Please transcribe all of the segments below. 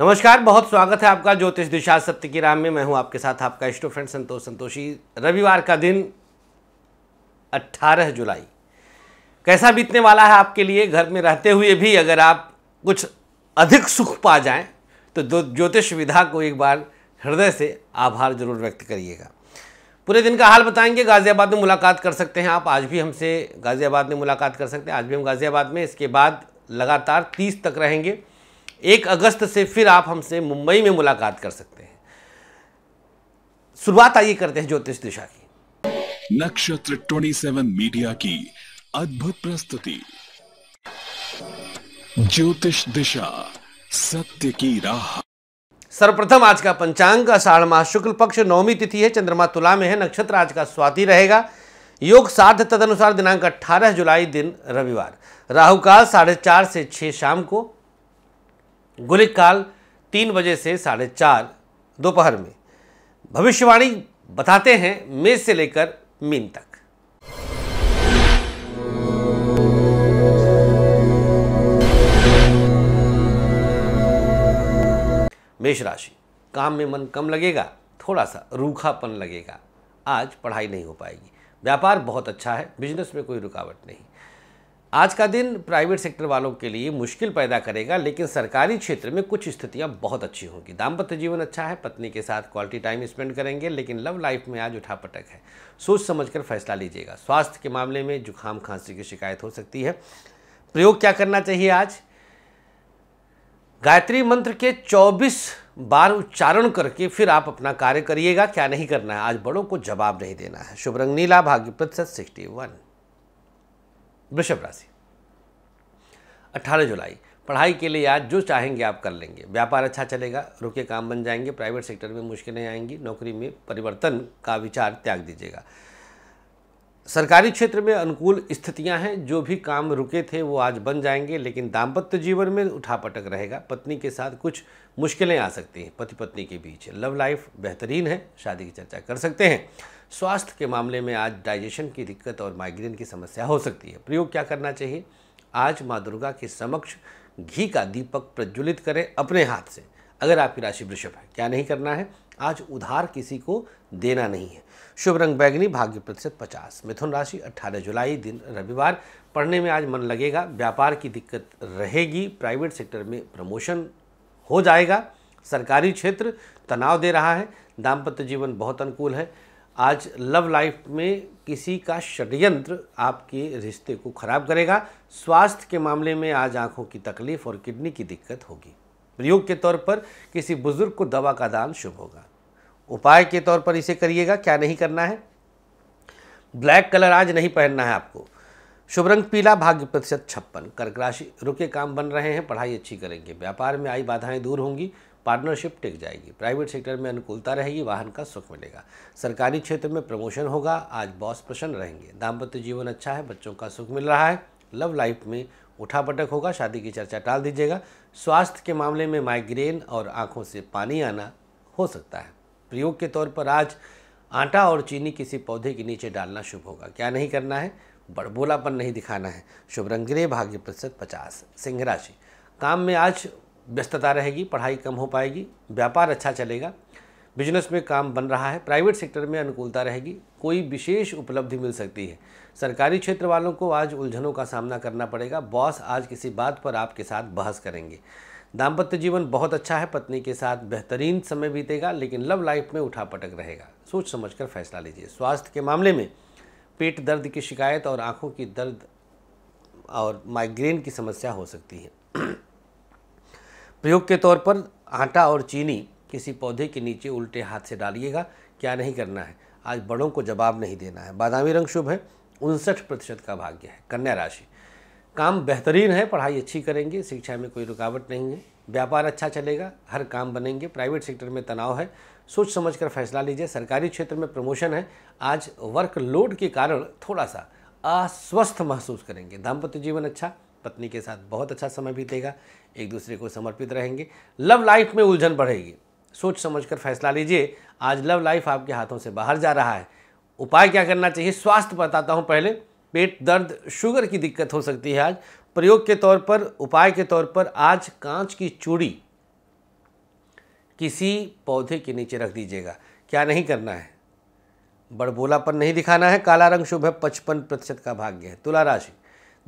नमस्कार बहुत स्वागत है आपका ज्योतिष दिशा सत्य की राम में मैं हूं आपके साथ आपका इष्टो फ्रेंड संतोष संतोषी रविवार का दिन 18 जुलाई कैसा बीतने वाला है आपके लिए घर में रहते हुए भी अगर आप कुछ अधिक सुख पा जाएं तो ज्योतिष विधा को एक बार हृदय से आभार जरूर व्यक्त करिएगा पूरे दिन का हाल बताएंगे गाज़ियाबाद में मुलाकात कर सकते हैं आप आज भी हमसे गाज़ियाबाद में मुलाकात कर सकते हैं आज भी हम गाज़ियाबाद में इसके बाद लगातार तीस तक रहेंगे एक अगस्त से फिर आप हमसे मुंबई में मुलाकात कर सकते हैं शुरुआत आइए करते हैं ज्योतिष दिशा की नक्षत्र 27 मीडिया की अद्भुत प्रस्तुति ज्योतिष दिशा सत्य की राह सर्वप्रथम आज का पंचांग अषाढ़ मास शुक्ल पक्ष नवमी तिथि है चंद्रमा तुला में है नक्षत्र आज का स्वाति रहेगा योग साध तदनुसार दिनांक 18 जुलाई दिन रविवार राहु काल साढ़े चार से छः शाम को गुलिक काल तीन बजे से साढ़े चार दोपहर में भविष्यवाणी बताते हैं मेष से लेकर मीन तक मेष राशि काम में मन कम लगेगा थोड़ा सा रूखापन लगेगा आज पढ़ाई नहीं हो पाएगी व्यापार बहुत अच्छा है बिजनेस में कोई रुकावट नहीं आज का दिन प्राइवेट सेक्टर वालों के लिए मुश्किल पैदा करेगा लेकिन सरकारी क्षेत्र में कुछ स्थितियां बहुत अच्छी होंगी दाम्पत्य जीवन अच्छा है पत्नी के साथ क्वालिटी टाइम स्पेंड करेंगे लेकिन लव लाइफ में आज उठापटक है सोच समझकर फैसला लीजिएगा स्वास्थ्य के मामले में जुकाम खांसी की शिकायत हो सकती है प्रयोग क्या करना चाहिए आज गायत्री मंत्र के चौबीस बार उच्चारण करके फिर आप अपना कार्य करिएगा क्या नहीं करना है आज बड़ों को जवाब नहीं देना है शुभ रंग नीला भाग्य प्रतिशत सिक्सटी वन वृषभ राशि 18 जुलाई पढ़ाई के लिए आज जो चाहेंगे आप कर लेंगे व्यापार अच्छा चलेगा रुके काम बन जाएंगे प्राइवेट सेक्टर में मुश्किलें आएंगी नौकरी में परिवर्तन का विचार त्याग दीजिएगा सरकारी क्षेत्र में अनुकूल स्थितियां हैं जो भी काम रुके थे वो आज बन जाएंगे लेकिन दाम्पत्य जीवन में उठापटक रहेगा पत्नी के साथ कुछ मुश्किलें आ सकती हैं पति पत्नी के बीच लव लाइफ बेहतरीन है शादी की चर्चा कर सकते हैं स्वास्थ्य के मामले में आज डाइजेशन की दिक्कत और माइग्रेन की समस्या हो सकती है प्रयोग क्या करना चाहिए आज माँ दुर्गा के समक्ष घी का दीपक प्रज्वलित करें अपने हाथ से अगर आपकी राशि वृषभ है क्या नहीं करना है आज उधार किसी को देना नहीं है शुभ रंग बैगनी भाग्य प्रतिशत पचास मिथुन राशि अट्ठारह जुलाई दिन रविवार पढ़ने में आज मन लगेगा व्यापार की दिक्कत रहेगी प्राइवेट सेक्टर में प्रमोशन हो जाएगा सरकारी क्षेत्र तनाव दे रहा है दाम्पत्य जीवन बहुत अनुकूल है आज लव लाइफ में किसी का षड्यंत्र आपके रिश्ते को खराब करेगा स्वास्थ्य के मामले में आज आंखों की तकलीफ और किडनी की दिक्कत होगी प्रयोग के तौर पर किसी बुजुर्ग को दवा का दान शुभ होगा उपाय के तौर पर इसे करिएगा क्या नहीं करना है ब्लैक कलर आज नहीं पहनना है आपको शुभ रंग पीला भाग्य प्रतिशत छप्पन कर्क राशि रुके काम बन रहे हैं पढ़ाई अच्छी करेंगे व्यापार में आई बाधाएं दूर होंगी पार्टनरशिप टिक जाएगी प्राइवेट सेक्टर में अनुकूलता रहेगी वाहन का सुख मिलेगा सरकारी क्षेत्र में प्रमोशन होगा आज बॉस प्रसन्न रहेंगे दाम्पत्य जीवन अच्छा है बच्चों का सुख मिल रहा है लव लाइफ में उठापटक होगा शादी की चर्चा टाल दीजिएगा स्वास्थ्य के मामले में माइग्रेन और आंखों से पानी आना हो सकता है प्रयोग के तौर पर आज आटा और चीनी किसी पौधे के नीचे डालना शुभ होगा क्या नहीं करना है बड़बोलापन नहीं दिखाना है शुभ रंग गृह भाग्य प्रतिशत पचास सिंह राशि काम में आज व्यस्तता रहेगी पढ़ाई कम हो पाएगी व्यापार अच्छा चलेगा बिजनेस में काम बन रहा है प्राइवेट सेक्टर में अनुकूलता रहेगी कोई विशेष उपलब्धि मिल सकती है सरकारी क्षेत्र वालों को आज उलझनों का सामना करना पड़ेगा बॉस आज किसी बात पर आपके साथ बहस करेंगे दाम्पत्य जीवन बहुत अच्छा है पत्नी के साथ बेहतरीन समय बीतेगा लेकिन लव लाइफ में उठा पटक रहेगा सोच समझकर फैसला लीजिए स्वास्थ्य के मामले में पेट दर्द की शिकायत और आंखों की दर्द और माइग्रेन की समस्या हो सकती है प्रयोग के तौर पर आटा और चीनी किसी पौधे के नीचे उल्टे हाथ से डालिएगा क्या नहीं करना है आज बड़ों को जवाब नहीं देना है बादामी रंग शुभ है उनसठ प्रतिशत का भाग्य है कन्या राशि काम बेहतरीन है पढ़ाई अच्छी करेंगे शिक्षा में कोई रुकावट नहीं है व्यापार अच्छा चलेगा हर काम बनेंगे प्राइवेट सेक्टर में तनाव है सोच समझ कर फैसला लीजिए सरकारी क्षेत्र में प्रमोशन है आज वर्कलोड के कारण थोड़ा सा अस्वस्थ महसूस करेंगे दाम्पत्य जीवन अच्छा पत्नी के साथ बहुत अच्छा समय बीतेगा एक दूसरे को समर्पित रहेंगे लव लाइफ में उलझन बढ़ेगी सोच समझ कर फैसला लीजिए आज लव लाइफ आपके हाथों से बाहर जा रहा है उपाय क्या करना चाहिए स्वास्थ्य बताता हूँ पहले पेट दर्द शुगर की दिक्कत हो सकती है आज प्रयोग के तौर पर उपाय के तौर पर आज कांच की चूड़ी किसी पौधे के नीचे रख दीजिएगा क्या नहीं करना है बड़बोलापन नहीं दिखाना है काला रंग शुभ है पचपन प्रतिशत का भाग्य है तुला राशि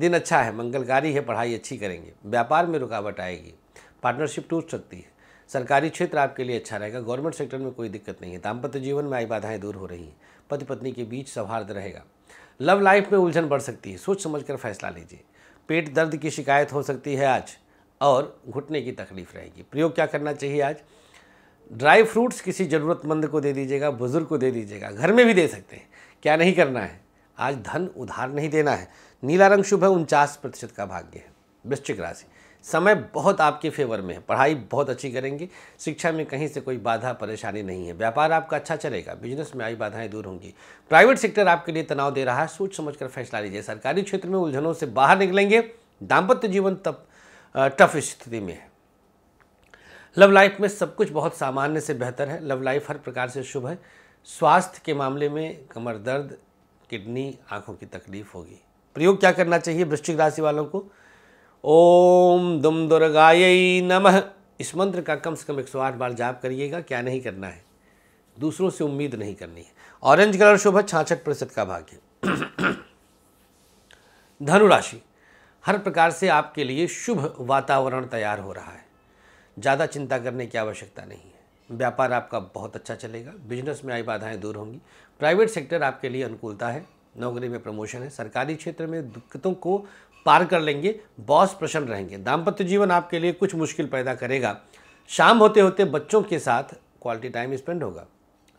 दिन अच्छा है मंगलकारी है पढ़ाई अच्छी करेंगे व्यापार में रुकावट आएगी पार्टनरशिप टूट सकती है सरकारी क्षेत्र आपके लिए अच्छा रहेगा गवर्नमेंट सेक्टर में कोई दिक्कत नहीं है दाम्पत्य जीवन में आई बाधाएँ दूर हो रही हैं पति पत्नी के बीच सौहार्द रहेगा लव लाइफ में उलझन बढ़ सकती है सोच समझ कर फैसला लीजिए पेट दर्द की शिकायत हो सकती है आज और घुटने की तकलीफ रहेगी प्रयोग क्या करना चाहिए आज ड्राई फ्रूट्स किसी ज़रूरतमंद को दे दीजिएगा बुज़ुर्ग को दे दीजिएगा घर में भी दे सकते हैं क्या नहीं करना है आज धन उधार नहीं देना है नीला रंग शुभ है उनचास प्रतिशत का भाग्य है वृश्चिक राशि समय बहुत आपके फेवर में है पढ़ाई बहुत अच्छी करेंगे शिक्षा में कहीं से कोई बाधा परेशानी नहीं है व्यापार आपका अच्छा चलेगा बिजनेस में आई बाधाएं दूर होंगी प्राइवेट सेक्टर आपके लिए तनाव दे रहा है सोच समझ कर फैसला लीजिए सरकारी क्षेत्र में उलझनों से बाहर निकलेंगे दाम्पत्य जीवन तब टफ स्थिति में है लव लाइफ में सब कुछ बहुत सामान्य से बेहतर है लव लाइफ हर प्रकार से शुभ है स्वास्थ्य के मामले में कमर दर्द किडनी आंखों की तकलीफ होगी प्रयोग क्या करना चाहिए वृश्चिक राशि वालों को ओम दुम दुर्गाय नमः इस मंत्र का कम से कम 108 बार जाप करिएगा क्या नहीं करना है दूसरों से उम्मीद नहीं करनी है ऑरेंज कलर शुभ है छाछठ प्रतिशत का भाग्य धनुराशि हर प्रकार से आपके लिए शुभ वातावरण तैयार हो रहा है ज़्यादा चिंता करने की आवश्यकता नहीं है व्यापार आपका बहुत अच्छा चलेगा बिजनेस में आई बाधाएं दूर होंगी प्राइवेट सेक्टर आपके लिए अनुकूलता है नौकरी में प्रमोशन है सरकारी क्षेत्र में दिक्कतों को पार कर लेंगे बॉस प्रसन्न रहेंगे दाम्पत्य जीवन आपके लिए कुछ मुश्किल पैदा करेगा शाम होते होते बच्चों के साथ क्वालिटी टाइम स्पेंड होगा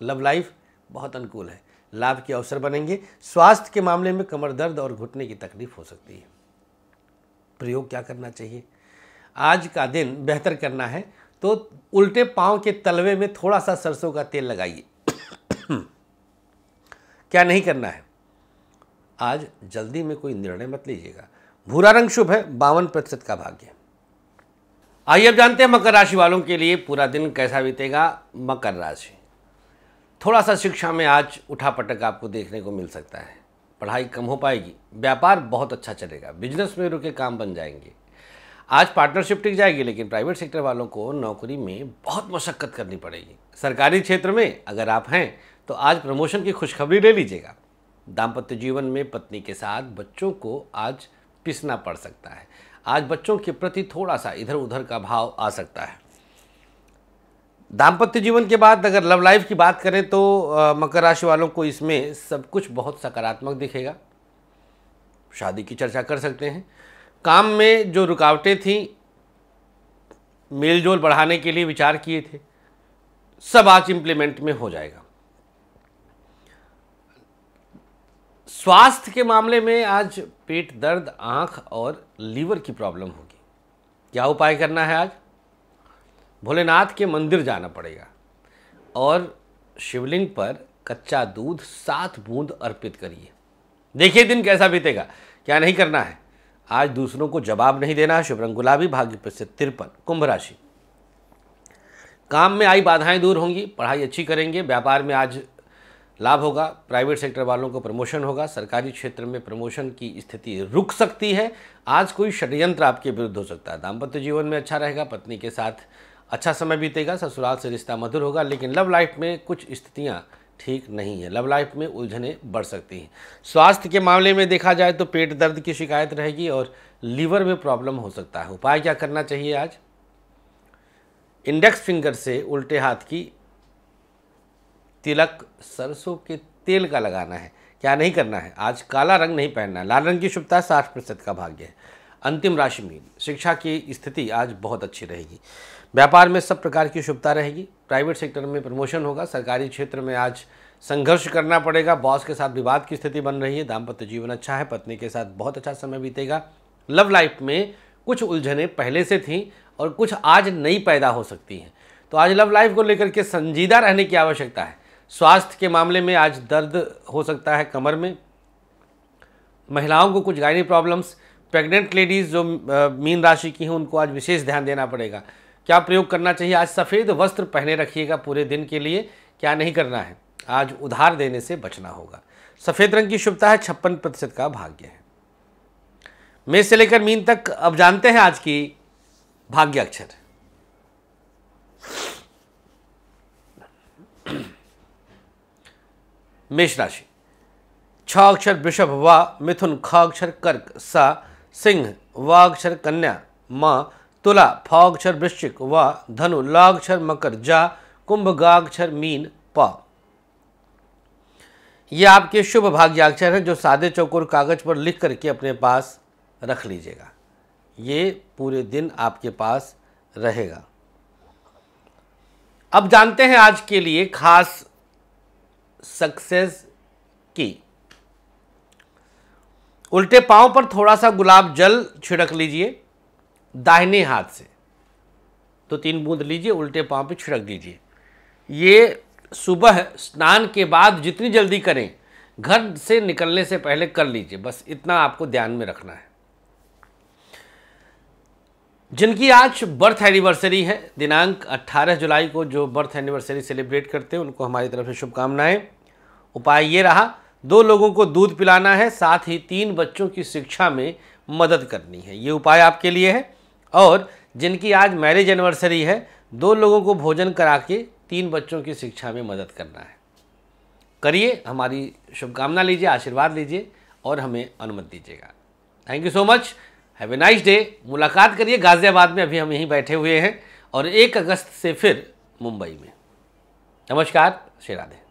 लव लाइफ बहुत अनुकूल है लाभ के अवसर बनेंगे स्वास्थ्य के मामले में कमर दर्द और घुटने की तकलीफ हो सकती है प्रयोग क्या करना चाहिए आज का दिन बेहतर करना है तो उल्टे पाँव के तलवे में थोड़ा सा सरसों का तेल लगाइए क्या नहीं करना है आज जल्दी में कोई निर्णय मत लीजिएगा भूरा रंग शुभ है बावन प्रतिशत का भाग्य आइए अब जानते हैं मकर राशि वालों के लिए पूरा दिन कैसा बीतेगा मकर राशि थोड़ा सा शिक्षा में आज उठापटक आपको देखने को मिल सकता है पढ़ाई कम हो पाएगी व्यापार बहुत अच्छा चलेगा बिजनेस में रुके काम बन जाएंगे आज पार्टनरशिप टिक जाएगी लेकिन प्राइवेट सेक्टर वालों को नौकरी में बहुत मशक्क़त करनी पड़ेगी सरकारी क्षेत्र में अगर आप हैं तो आज प्रमोशन की खुशखबरी ले लीजिएगा दाम्पत्य जीवन में पत्नी के साथ बच्चों को आज पिसना पड़ सकता है आज बच्चों के प्रति थोड़ा सा इधर उधर का भाव आ सकता है दाम्पत्य जीवन के बाद अगर लव लाइफ की बात करें तो मकर राशि वालों को इसमें सब कुछ बहुत सकारात्मक दिखेगा शादी की चर्चा कर सकते हैं काम में जो रुकावटें थीं मेलजोल बढ़ाने के लिए विचार किए थे सब आज इम्प्लीमेंट में हो जाएगा स्वास्थ्य के मामले में आज पेट दर्द आंख और लीवर की प्रॉब्लम होगी क्या उपाय करना है आज भोलेनाथ के मंदिर जाना पड़ेगा और शिवलिंग पर कच्चा दूध सात बूंद अर्पित करिए देखिए दिन कैसा बीतेगा क्या नहीं करना है आज दूसरों को जवाब नहीं देना शुभ रंग गुलाबी भाग्य प्रसिद्ध तिरपन कुंभ राशि काम में आई बाधाएं दूर होंगी पढ़ाई अच्छी करेंगे व्यापार में आज लाभ होगा प्राइवेट सेक्टर वालों को प्रमोशन होगा सरकारी क्षेत्र में प्रमोशन की स्थिति रुक सकती है आज कोई षड्यंत्र आपके विरुद्ध हो सकता है दाम्पत्य जीवन में अच्छा रहेगा पत्नी के साथ अच्छा समय बीतेगा ससुराल से रिश्ता मधुर होगा लेकिन लव लाइफ में कुछ स्थितियाँ ठीक नहीं है लव लाइफ में उलझने बढ़ सकती हैं स्वास्थ्य के मामले में देखा जाए तो पेट दर्द की शिकायत रहेगी और लीवर में प्रॉब्लम हो सकता है उपाय क्या करना चाहिए आज इंडेक्स फिंगर से उल्टे हाथ की तिलक सरसों के तेल का लगाना है क्या नहीं करना है आज काला रंग नहीं पहनना है लाल रंग की शुभता साठ प्रतिशत का भाग्य है अंतिम राशि मीन शिक्षा की स्थिति आज बहुत अच्छी रहेगी व्यापार में सब प्रकार की शुभता रहेगी प्राइवेट सेक्टर में प्रमोशन होगा सरकारी क्षेत्र में आज संघर्ष करना पड़ेगा बॉस के साथ विवाद की स्थिति बन रही है दाम्पत्य जीवन अच्छा है पत्नी के साथ बहुत अच्छा समय बीतेगा लव लाइफ में कुछ उलझने पहले से थी और कुछ आज नई पैदा हो सकती हैं तो आज लव लाइफ को लेकर के संजीदा रहने की आवश्यकता है स्वास्थ्य के मामले में आज दर्द हो सकता है कमर में महिलाओं को कुछ गायनी प्रॉब्लम्स प्रेग्नेंट लेडीज़ जो मीन राशि की हैं उनको आज विशेष ध्यान देना पड़ेगा क्या प्रयोग करना चाहिए आज सफ़ेद वस्त्र पहने रखिएगा पूरे दिन के लिए क्या नहीं करना है आज उधार देने से बचना होगा सफ़ेद रंग की शुभता है छप्पन प्रतिशत का भाग्य है मेष से लेकर मीन तक अब जानते हैं आज की भाग्य अक्षर मेष राशि छ अक्षर वृषभ व मिथुन ख अक्षर कर्क स सिंह व अक्षर कन्या म तुला फ अक्षर वृश्चिक व धनु ल अक्षर मकर जा कुंभ ग अक्षर मीन प ये आपके शुभ भाग्याक्षर हैं जो सादे चौकोर कागज पर लिख करके अपने पास रख लीजिएगा ये पूरे दिन आपके पास रहेगा अब जानते हैं आज के लिए खास सक्सेस की उल्टे पांव पर थोड़ा सा गुलाब जल छिड़क लीजिए दाहिने हाथ से तो तीन बूंद लीजिए उल्टे पांव पर छिड़क दीजिए ये सुबह स्नान के बाद जितनी जल्दी करें घर से निकलने से पहले कर लीजिए बस इतना आपको ध्यान में रखना है जिनकी आज बर्थ एनिवर्सरी है दिनांक 18 जुलाई को जो बर्थ एनिवर्सरी सेलिब्रेट करते हैं उनको हमारी तरफ से शुभकामनाएं उपाय ये रहा दो लोगों को दूध पिलाना है साथ ही तीन बच्चों की शिक्षा में मदद करनी है ये उपाय आपके लिए है और जिनकी आज मैरिज एनिवर्सरी है दो लोगों को भोजन करा के तीन बच्चों की शिक्षा में मदद करना है करिए हमारी शुभकामना लीजिए आशीर्वाद लीजिए और हमें अनुमति दीजिएगा thank you so much have a nice day मुलाकात करिए गाज़ियाबाद में अभी हम यहीं बैठे हुए हैं और एक अगस्त से फिर मुंबई में नमस्कार श्री राधे